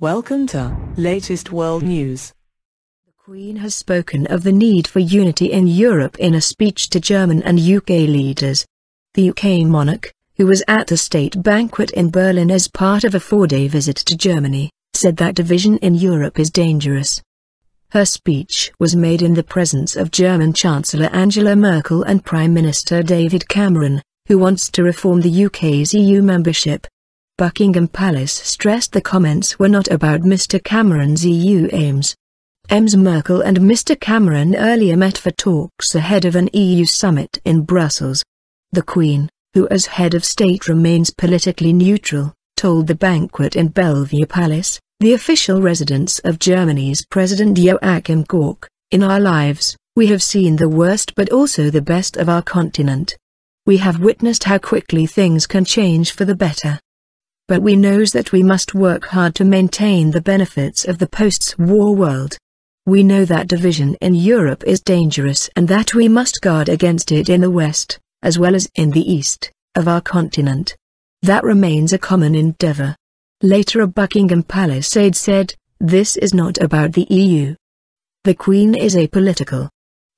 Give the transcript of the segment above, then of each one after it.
Welcome to Latest World News. The Queen has spoken of the need for unity in Europe in a speech to German and UK leaders. The UK monarch, who was at a state banquet in Berlin as part of a four-day visit to Germany, said that division in Europe is dangerous. Her speech was made in the presence of German Chancellor Angela Merkel and Prime Minister David Cameron, who wants to reform the UK's EU membership, Buckingham Palace stressed the comments were not about Mr. Cameron's EU aims. Ms Merkel and Mr. Cameron earlier met for talks ahead of an EU summit in Brussels. The Queen, who as head of state remains politically neutral, told the banquet in Bellevue Palace, the official residence of Germany's President Joachim Gauck, in our lives, we have seen the worst but also the best of our continent. We have witnessed how quickly things can change for the better but we knows that we must work hard to maintain the benefits of the post-war world. We know that division in Europe is dangerous and that we must guard against it in the West, as well as in the East, of our continent. That remains a common endeavor. Later a Buckingham Palisade said, this is not about the EU. The Queen is apolitical.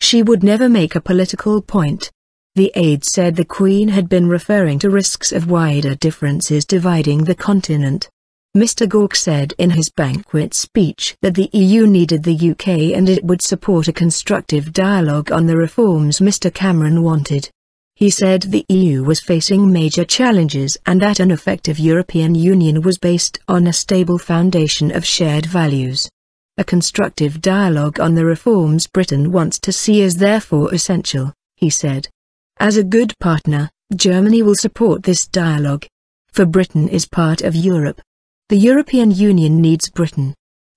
She would never make a political point, the aide said the Queen had been referring to risks of wider differences dividing the continent. Mr Gork said in his banquet speech that the EU needed the UK and it would support a constructive dialogue on the reforms Mr Cameron wanted. He said the EU was facing major challenges and that an effective European Union was based on a stable foundation of shared values. A constructive dialogue on the reforms Britain wants to see is therefore essential, he said. As a good partner, Germany will support this dialogue. For Britain is part of Europe. The European Union needs Britain.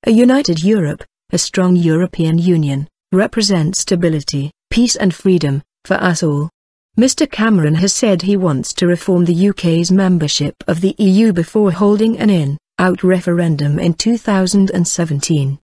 A united Europe, a strong European Union, represents stability, peace and freedom, for us all. Mr Cameron has said he wants to reform the UK's membership of the EU before holding an in-out referendum in 2017.